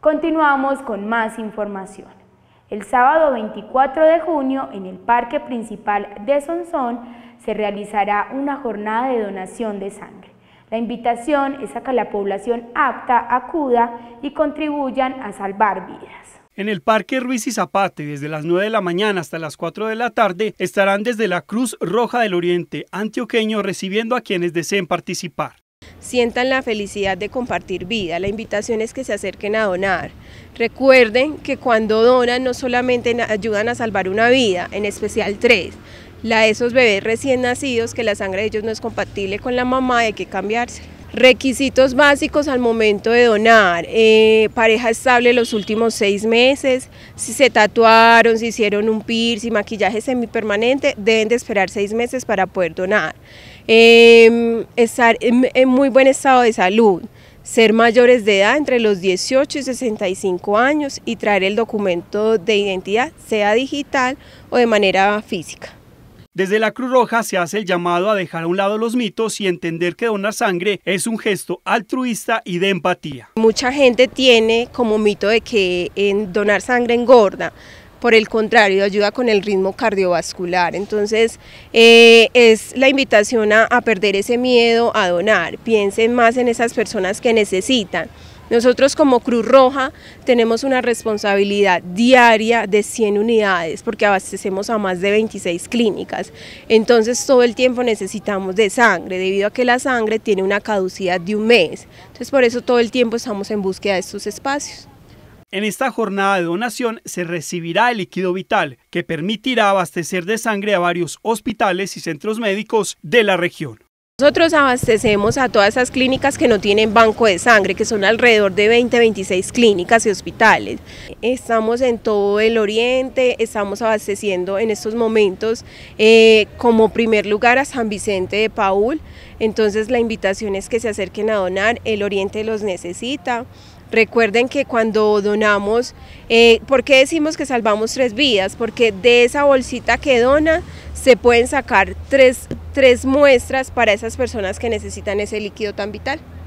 Continuamos con más información. El sábado 24 de junio, en el Parque Principal de Sonsón, se realizará una jornada de donación de sangre. La invitación es a que la población apta acuda y contribuyan a salvar vidas. En el Parque Ruiz y Zapate, desde las 9 de la mañana hasta las 4 de la tarde, estarán desde la Cruz Roja del Oriente Antioqueño recibiendo a quienes deseen participar sientan la felicidad de compartir vida. La invitación es que se acerquen a donar. Recuerden que cuando donan no solamente ayudan a salvar una vida, en especial tres, la de esos bebés recién nacidos que la sangre de ellos no es compatible con la mamá, hay que cambiarse Requisitos básicos al momento de donar, eh, pareja estable los últimos seis meses, si se tatuaron, si hicieron un piercing, maquillaje semipermanente, deben de esperar seis meses para poder donar. Em, estar en muy buen estado de salud, ser mayores de edad entre los 18 y 65 años y traer el documento de identidad, sea digital o de manera física. Desde la Cruz Roja se hace el llamado a dejar a un lado los mitos y entender que donar sangre es un gesto altruista y de empatía. Mucha gente tiene como mito de que en donar sangre engorda por el contrario, ayuda con el ritmo cardiovascular. Entonces, eh, es la invitación a, a perder ese miedo a donar. Piensen más en esas personas que necesitan. Nosotros como Cruz Roja tenemos una responsabilidad diaria de 100 unidades porque abastecemos a más de 26 clínicas. Entonces todo el tiempo necesitamos de sangre debido a que la sangre tiene una caducidad de un mes. Entonces por eso todo el tiempo estamos en búsqueda de estos espacios. En esta jornada de donación se recibirá el líquido vital, que permitirá abastecer de sangre a varios hospitales y centros médicos de la región. Nosotros abastecemos a todas esas clínicas que no tienen banco de sangre, que son alrededor de 20, 26 clínicas y hospitales. Estamos en todo el oriente, estamos abasteciendo en estos momentos eh, como primer lugar a San Vicente de Paul, entonces la invitación es que se acerquen a donar, el oriente los necesita. Recuerden que cuando donamos, eh, ¿por qué decimos que salvamos tres vidas? Porque de esa bolsita que dona se pueden sacar tres tres muestras para esas personas que necesitan ese líquido tan vital.